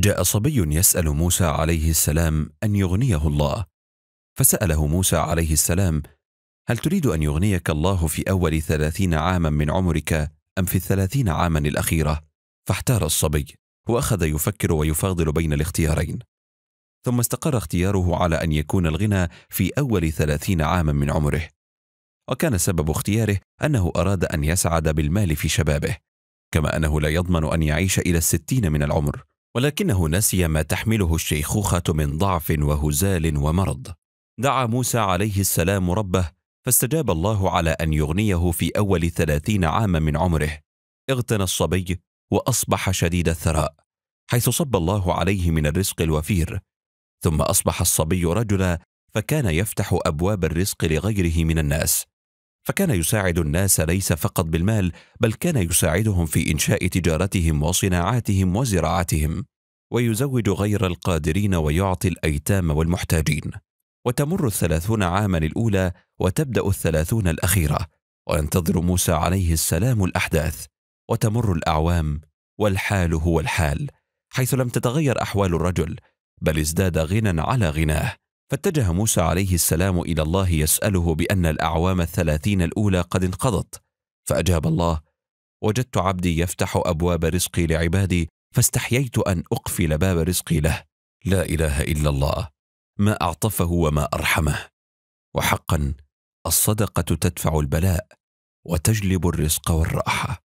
جاء صبي يسأل موسى عليه السلام أن يغنيه الله فسأله موسى عليه السلام هل تريد أن يغنيك الله في أول ثلاثين عاما من عمرك أم في الثلاثين عاما الأخيرة؟ فاحتار الصبي وأخذ يفكر ويفاضل بين الاختيارين ثم استقر اختياره على أن يكون الغنى في أول ثلاثين عاما من عمره وكان سبب اختياره أنه أراد أن يسعد بالمال في شبابه كما أنه لا يضمن أن يعيش إلى الستين من العمر ولكنه نسي ما تحمله الشيخوخة من ضعف وهزال ومرض دعا موسى عليه السلام ربه فاستجاب الله على أن يغنيه في أول ثلاثين عاما من عمره اغتنى الصبي وأصبح شديد الثراء حيث صب الله عليه من الرزق الوفير ثم أصبح الصبي رجلا فكان يفتح أبواب الرزق لغيره من الناس فكان يساعد الناس ليس فقط بالمال بل كان يساعدهم في انشاء تجارتهم وصناعاتهم وزراعتهم ويزوج غير القادرين ويعطي الايتام والمحتاجين وتمر الثلاثون عاما الاولى وتبدا الثلاثون الاخيره وينتظر موسى عليه السلام الاحداث وتمر الاعوام والحال هو الحال حيث لم تتغير احوال الرجل بل ازداد غنى على غناه فاتجه موسى عليه السلام إلى الله يسأله بأن الأعوام الثلاثين الأولى قد انقضت فأجاب الله وجدت عبدي يفتح أبواب رزقي لعبادي فاستحييت أن أقفل باب رزقي له لا إله إلا الله ما أعطفه وما أرحمه وحقا الصدقة تدفع البلاء وتجلب الرزق والراحة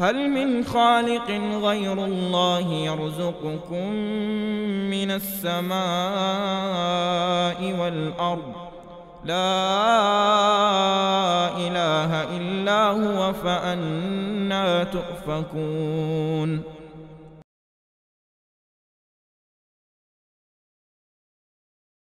هل من خالق غير الله يرزقكم من السماء والأرض لا إله إلا هو فأنا تؤفكون